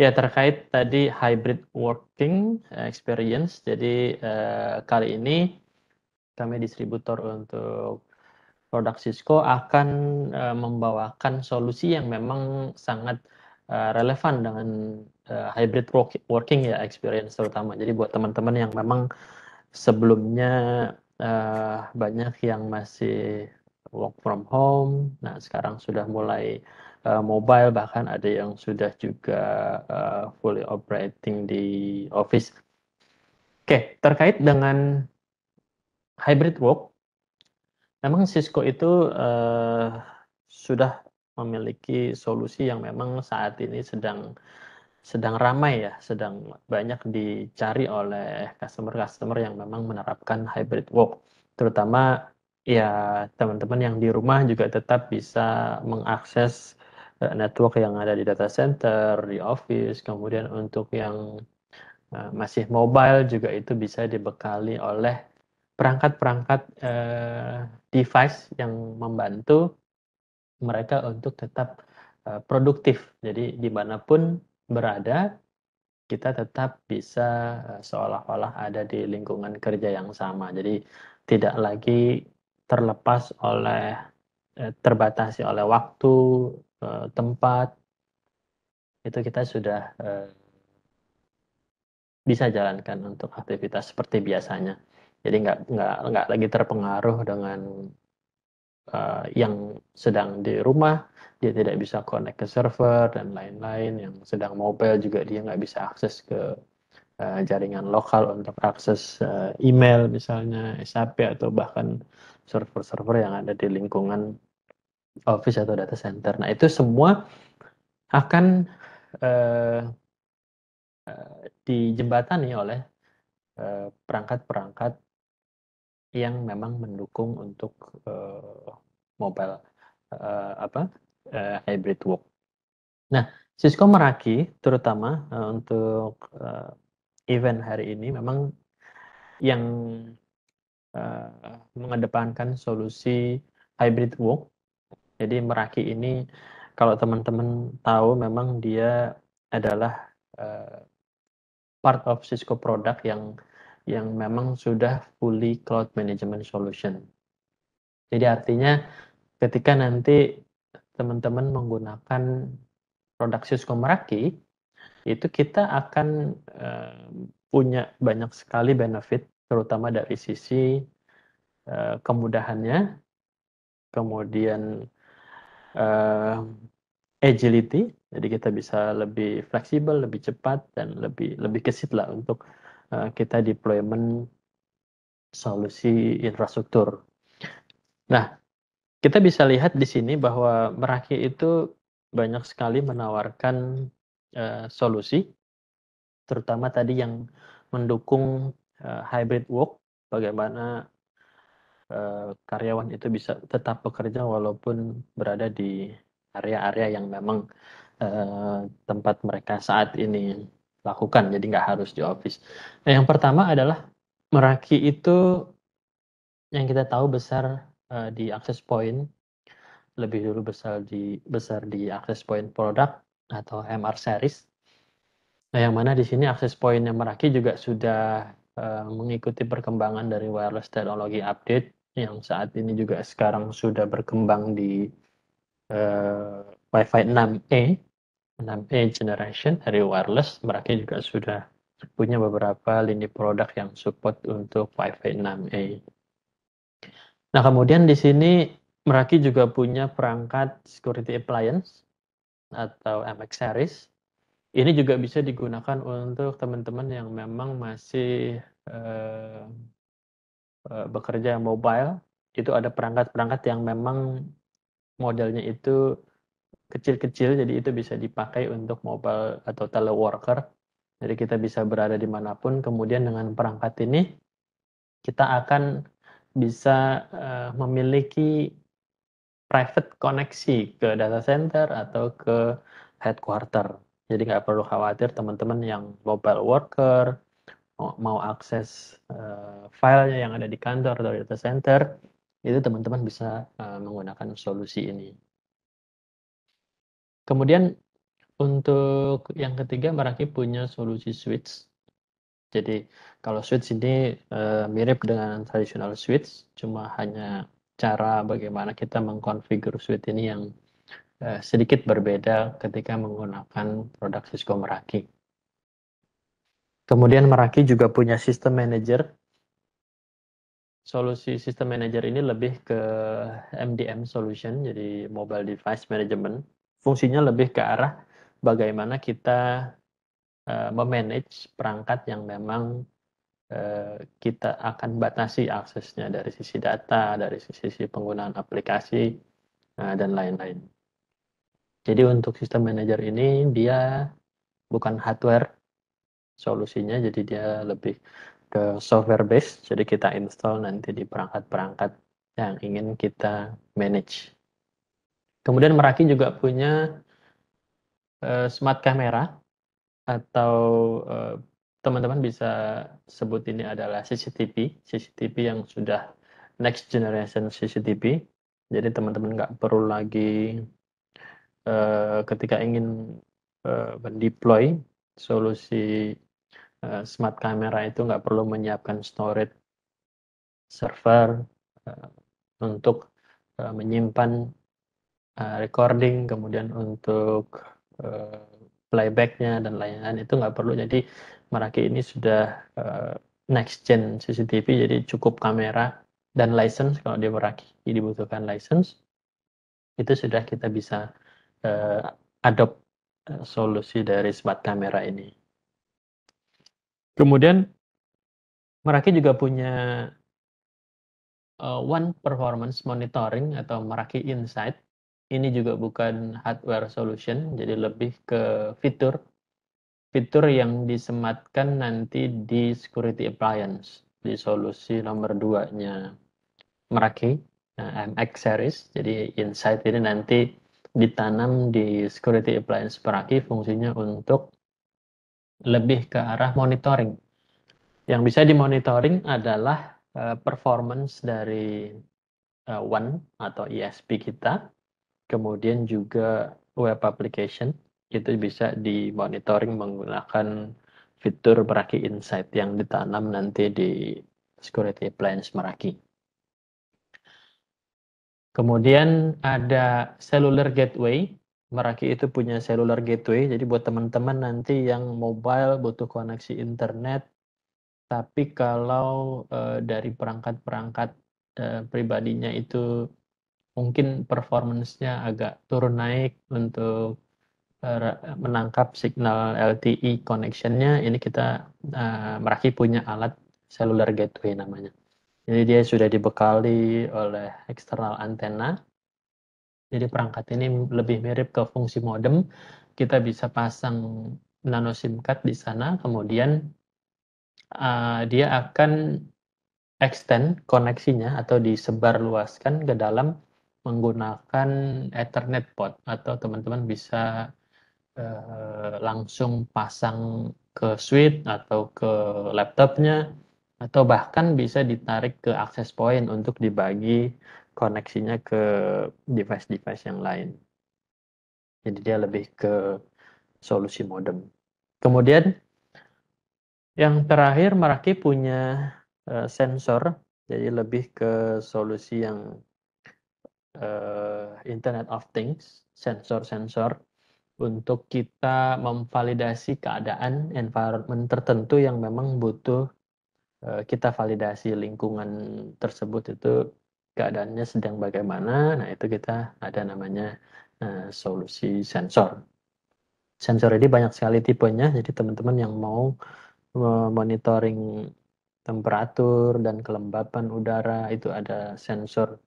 Ya, terkait tadi hybrid working experience. Jadi eh, kali ini kami distributor untuk produk Cisco akan eh, membawakan solusi yang memang sangat eh, relevan dengan eh, hybrid work, working ya experience terutama. Jadi buat teman-teman yang memang sebelumnya eh, banyak yang masih work from home, nah sekarang sudah mulai Eh, mobile bahkan ada yang sudah juga uh, fully operating di office. Oke, okay, terkait dengan hybrid work, memang Cisco itu uh, sudah memiliki solusi yang memang saat ini sedang sedang ramai ya, sedang banyak dicari oleh customer-customer yang memang menerapkan hybrid work, terutama ya teman-teman yang di rumah juga tetap bisa mengakses Eh, network yang ada di data center, di office, kemudian untuk yang eh, masih mobile juga itu bisa dibekali oleh perangkat-perangkat eh, device yang membantu mereka untuk tetap produktif. Jadi dimanapun berada, kita tetap bisa seolah-olah ada di lingkungan kerja yang sama. Jadi tidak lagi terlepas oleh terbatasi oleh waktu, Eh, tempat itu kita sudah eh, bisa jalankan untuk aktivitas seperti biasanya. Jadi nggak nggak nggak lagi terpengaruh dengan eh, yang sedang di rumah, dia tidak bisa connect ke server dan lain-lain. Yang sedang mobile juga dia nggak bisa akses ke jaringan lokal untuk akses email misalnya, SAP atau bahkan server-server yang ada di lingkungan office atau data center. Nah, itu semua akan uh, dijembatani oleh eh, perangkat-perangkat uh, yang memang mendukung untuk uh, mobile uh, apa uh, hybrid work. Nah, Cisco Meraki terutama uh, untuk uh, event hari ini memang yang uh, mengedepankan solusi hybrid work jadi Meraki ini kalau teman-teman tahu memang dia adalah uh, part of Cisco product yang yang memang sudah fully cloud management solution. Jadi artinya ketika nanti teman-teman menggunakan produk Cisco Meraki, itu kita akan uh, punya banyak sekali benefit, terutama dari sisi uh, kemudahannya, kemudian uh, agility, jadi kita bisa lebih fleksibel, lebih cepat, dan lebih lebih kesit lah untuk uh, kita deployment solusi infrastruktur. Nah, kita bisa lihat di sini bahwa Meraki itu banyak sekali menawarkan uh, solusi, terutama tadi yang mendukung uh, hybrid work, bagaimana Eh, karyawan itu bisa tetap bekerja walaupun berada di area-area yang memang uh, tempat mereka saat ini lakukan jadi nggak harus di office. Nah, yang pertama adalah Meraki itu yang kita tahu besar uh, di access point lebih dulu besar di besar di access point produk atau MR series. Nah, yang mana di sini access point yang Meraki juga sudah uh, mengikuti perkembangan dari wireless technology update yang saat ini juga sekarang sudah berkembang di uh, WiFi 6E 6E generation dari wireless mereka juga sudah punya beberapa lini produk yang support untuk WiFi 6E. Nah kemudian di sini Meraki juga punya perangkat security appliance atau MX series. Ini juga bisa digunakan untuk teman-teman yang memang masih eh, Eh, bekerja mobile itu ada perangkat-perangkat yang memang modelnya itu kecil-kecil jadi itu bisa dipakai untuk mobile atau teleworker jadi kita bisa berada dimanapun kemudian dengan perangkat ini kita akan bisa uh, memiliki private koneksi ke data center atau ke headquarter jadi nggak perlu khawatir teman-teman yang mobile worker mau akses uh, filenya yang ada di kantor atau data center, itu teman-teman bisa uh, menggunakan solusi ini. Kemudian untuk yang ketiga, Meraki punya solusi switch. Jadi kalau switch ini uh, mirip dengan traditional switch, cuma hanya cara bagaimana kita mengkonfigur switch ini yang uh, sedikit berbeda ketika menggunakan produk Cisco Meraki. Kemudian Meraki juga punya sistem manager. Solusi sistem manager ini lebih ke MDM solution, jadi mobile device management. Fungsinya lebih ke arah bagaimana kita uh, memanage perangkat yang memang uh, kita akan batasi aksesnya dari sisi data, dari sisi penggunaan aplikasi, uh, dan lain-lain. Jadi untuk sistem manager ini dia bukan hardware solusinya jadi dia lebih ke software base jadi kita install nanti di perangkat-perangkat yang ingin kita manage kemudian Meraki juga punya uh, smart camera atau teman eh, teman-teman bisa sebut ini adalah CCTV CCTV yang sudah next generation CCTV jadi teman-teman nggak perlu lagi uh, ketika ingin uh, mendeploy solusi uh, smart camera itu nggak perlu menyiapkan storage server uh, untuk uh, menyimpan uh, recording, kemudian untuk uh, playbacknya dan lain-lain itu nggak perlu. Jadi Meraki ini sudah uh, next gen CCTV, jadi cukup kamera dan license kalau di Meraki dibutuhkan license itu sudah kita bisa uh, adopt Eh, solusi dari smart kamera ini. Kemudian Meraki juga punya uh, One Performance Monitoring atau Meraki Insight. Ini juga bukan hardware solution, jadi lebih ke fitur fitur yang disematkan nanti di security appliance di solusi nomor 2-nya Meraki nah, eh, MX series. Jadi Insight ini nanti ditanam di security appliance peraki fungsinya untuk lebih ke arah monitoring. Yang bisa dimonitoring adalah uh, performance dari uh, One atau isp e kita, kemudian juga web application itu bisa dimonitoring menggunakan fitur Meraki Insight yang ditanam nanti di security appliance Meraki. Kemudian ada cellular gateway. Meraki itu punya cellular gateway. Jadi buat teman-teman nanti yang mobile butuh koneksi internet, tapi kalau uh, dari perangkat-perangkat uh, pribadinya itu mungkin performance agak turun naik untuk eh, menangkap signal LTE connection-nya, ini kita uh, Meraki punya alat cellular gateway namanya. Jadi dia sudah dibekali oleh eksternal antena. Jadi perangkat ini lebih mirip ke fungsi modem. Kita bisa pasang nano SIM card di sana, kemudian uh, dia akan extend koneksinya atau disebar luaskan ke dalam menggunakan Ethernet port atau teman-teman bisa uh, langsung pasang ke switch atau ke laptopnya atau bahkan bisa ditarik ke access point untuk dibagi koneksinya ke device-device yang lain. Jadi dia lebih ke solusi modem. Kemudian yang terakhir Meraki punya eh, sensor, jadi lebih ke solusi yang uh, Internet of Things, sensor-sensor untuk kita memvalidasi keadaan environment tertentu yang memang butuh Eh, kita validasi lingkungan tersebut itu keadaannya sedang bagaimana. Nah, itu kita ada namanya uh, solusi sensor. Sensor ini banyak sekali tipenya, jadi teman-teman yang mau monitoring temperatur dan kelembapan udara itu ada sensor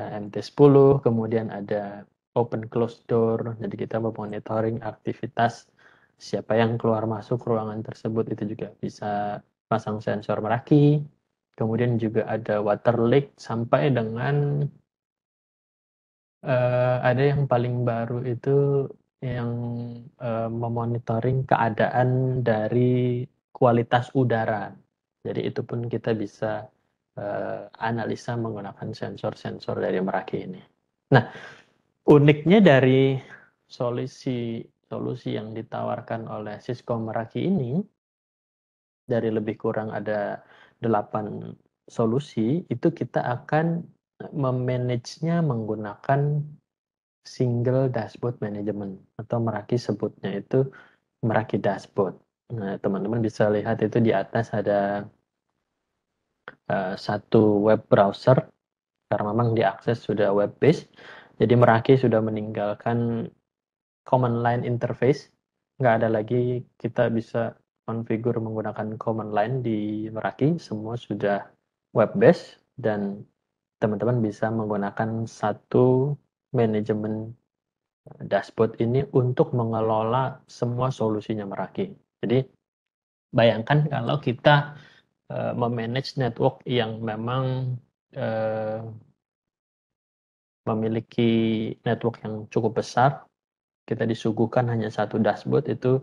eh, MT10, kemudian ada open close door, jadi kita mau monitoring aktivitas siapa yang keluar masuk ruangan tersebut itu juga bisa pasang sensor Meraki, kemudian juga ada water leak sampai dengan uh, ada yang paling baru itu yang uh, memonitoring keadaan dari kualitas udara. Jadi itu pun kita bisa uh, analisa menggunakan sensor-sensor dari Meraki ini. Nah, uniknya dari solusi solusi yang ditawarkan oleh Cisco Meraki ini dari lebih kurang ada 8 solusi itu kita akan memanage nya menggunakan single dashboard management atau meraki sebutnya itu meraki dashboard. Nah, teman-teman bisa lihat itu di atas ada uh, satu web browser karena memang diakses sudah web based. Jadi meraki sudah meninggalkan command line interface, nggak ada lagi kita bisa konfigur menggunakan command line di Meraki semua sudah web-based dan teman-teman bisa menggunakan satu manajemen eh, dashboard ini untuk mengelola semua solusinya Meraki. Jadi bayangkan kalau kita uh, memanage network yang memang uh, memiliki network yang cukup besar, kita disuguhkan hanya satu dashboard itu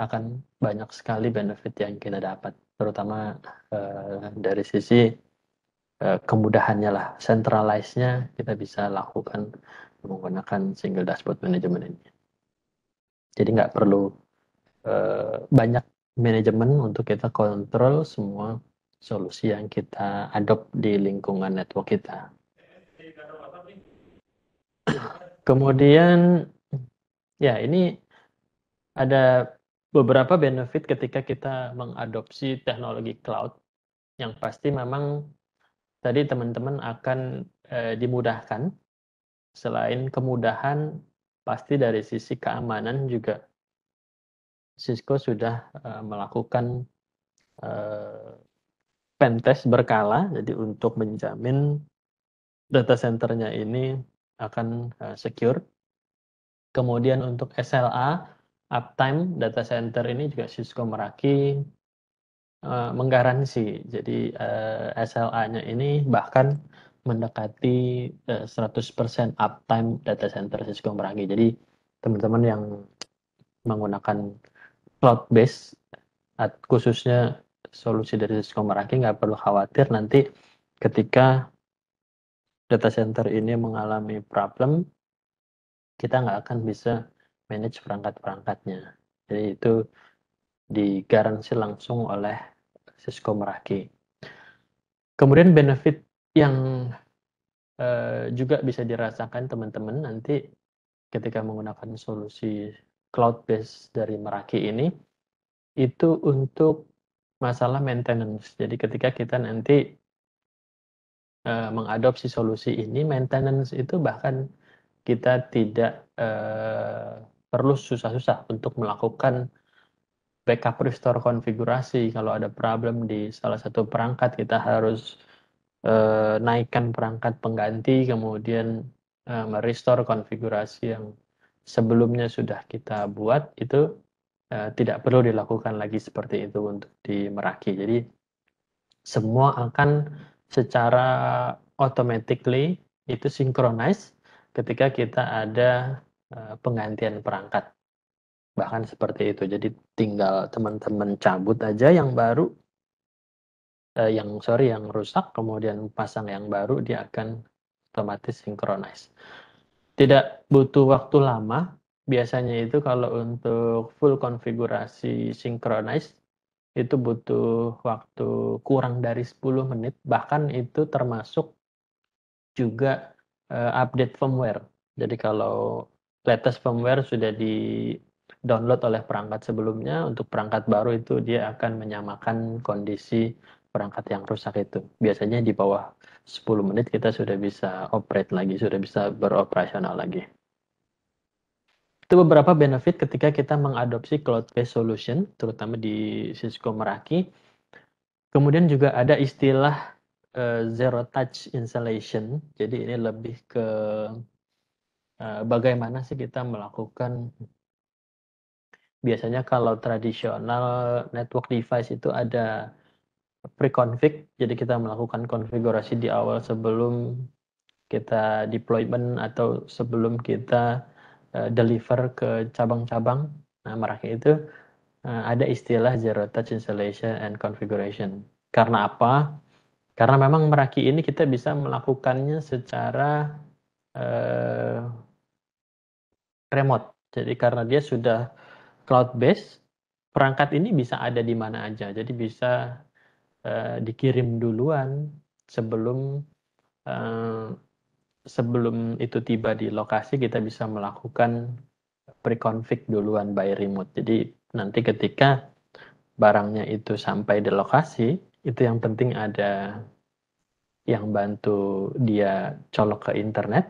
akan banyak sekali benefit yang kita dapat, terutama uh, dari sisi uh, kemudahannya lah, centralize-nya kita bisa lakukan menggunakan single dashboard management ini. Jadi nggak perlu uh, banyak manajemen untuk kita kontrol semua solusi yang kita adopt di lingkungan network kita. Kemudian ya ini ada beberapa benefit ketika kita mengadopsi teknologi cloud yang pasti memang tadi teman-teman akan e, dimudahkan selain kemudahan pasti dari sisi keamanan juga Cisco sudah e, melakukan e, pentest berkala jadi untuk menjamin data centernya ini akan e, secure kemudian untuk SLA uptime data center ini juga Cisco Meraki uh, menggaransi. Jadi uh, eh, SLA-nya ini bahkan mendekati uh, eh, 100% uptime data center Cisco Meraki. Jadi teman-teman yang menggunakan cloud base, khususnya solusi dari Cisco Meraki nggak perlu khawatir nanti ketika data center ini mengalami problem kita nggak akan bisa manage perangkat-perangkatnya. Jadi itu digaransi langsung oleh Cisco Meraki. Kemudian benefit yang uh, juga bisa dirasakan teman-teman nanti ketika menggunakan solusi cloud based dari Meraki ini itu untuk masalah maintenance. Jadi ketika kita nanti uh, mengadopsi solusi ini maintenance itu bahkan kita tidak uh, perlu susah-susah untuk melakukan backup restore konfigurasi. Kalau ada problem di salah satu perangkat, kita harus eh, naikkan perangkat pengganti, kemudian eh, merestore konfigurasi yang sebelumnya sudah kita buat itu eh, tidak perlu dilakukan lagi seperti itu untuk di Meraki. Jadi semua akan secara automatically itu synchronize ketika kita ada Eh, penggantian perangkat. Bahkan seperti itu. Jadi tinggal teman-teman cabut aja yang baru eh, yang sorry yang rusak kemudian pasang yang baru dia akan otomatis sinkronis Tidak butuh waktu lama. Biasanya itu kalau untuk full konfigurasi sinkronis itu butuh waktu kurang dari 10 menit bahkan itu termasuk juga eh, update firmware. Jadi kalau latest firmware sudah di download oleh perangkat sebelumnya untuk perangkat baru itu dia akan menyamakan kondisi perangkat yang rusak itu biasanya di bawah 10 menit kita sudah bisa operate lagi sudah bisa beroperasional lagi itu beberapa benefit ketika kita mengadopsi cloud-based solution terutama di Cisco Meraki kemudian juga ada istilah uh, zero touch installation jadi ini lebih ke Eh, bagaimana sih kita melakukan biasanya kalau tradisional network device itu ada pre-config, jadi kita melakukan konfigurasi di awal sebelum kita deployment atau sebelum kita uh, deliver ke cabang-cabang. Nah, maraknya itu uh, ada istilah zero touch installation and configuration. Karena apa? Karena memang meraki ini kita bisa melakukannya secara remote. Jadi karena dia sudah cloud based, perangkat ini bisa ada di mana aja. Jadi bisa uh, dikirim duluan sebelum uh, sebelum itu tiba di lokasi kita bisa melakukan pre-config duluan by remote. Jadi nanti ketika barangnya itu sampai di lokasi, itu yang penting ada yang bantu dia colok ke internet.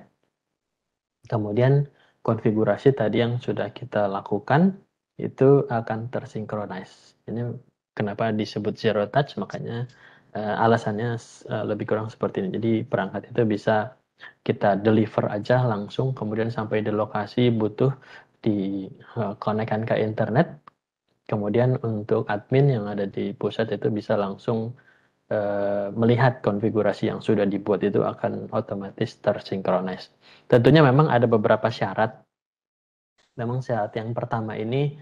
Kemudian konfigurasi tadi yang sudah kita lakukan itu akan tersinkronize. Ini kenapa disebut zero touch, makanya uh, alasannya uh, lebih kurang seperti ini. Jadi perangkat itu bisa kita deliver aja langsung, kemudian sampai di lokasi butuh di uh, ke internet, kemudian untuk admin yang ada di pusat itu bisa langsung Eh, melihat konfigurasi yang sudah dibuat itu akan otomatis tersinkronis. Tentunya memang ada beberapa syarat. Memang syarat yang pertama ini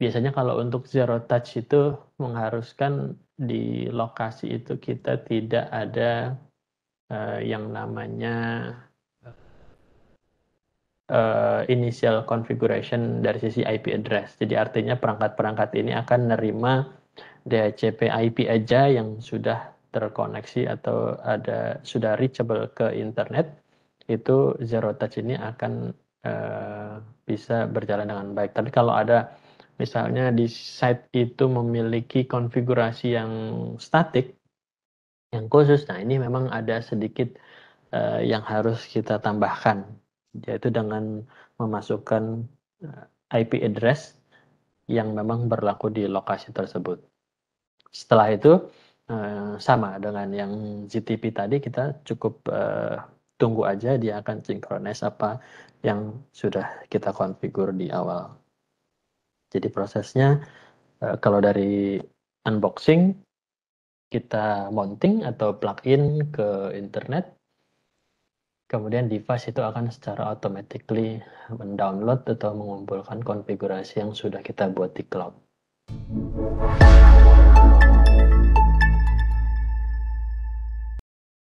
biasanya kalau untuk zero touch itu mengharuskan di lokasi itu kita tidak ada uh, yang namanya uh, initial configuration dari sisi IP address. Jadi artinya perangkat-perangkat ini akan nerima DHCP IP aja yang sudah terkoneksi atau ada sudah reachable ke internet itu zero touch ini akan uh, bisa berjalan dengan baik. Tapi kalau ada misalnya di site itu memiliki konfigurasi yang statik yang khusus, nah ini memang ada sedikit uh, yang harus kita tambahkan yaitu dengan memasukkan eh, IP address yang memang berlaku di lokasi tersebut. Setelah itu eh, sama dengan yang GTP tadi kita cukup eh, tunggu aja dia akan sinkronis apa yang sudah kita konfigur di awal. Jadi prosesnya eh, kalau dari unboxing kita mounting atau plug-in ke internet kemudian device itu akan secara automatically mendownload atau mengumpulkan konfigurasi yang sudah kita buat di cloud.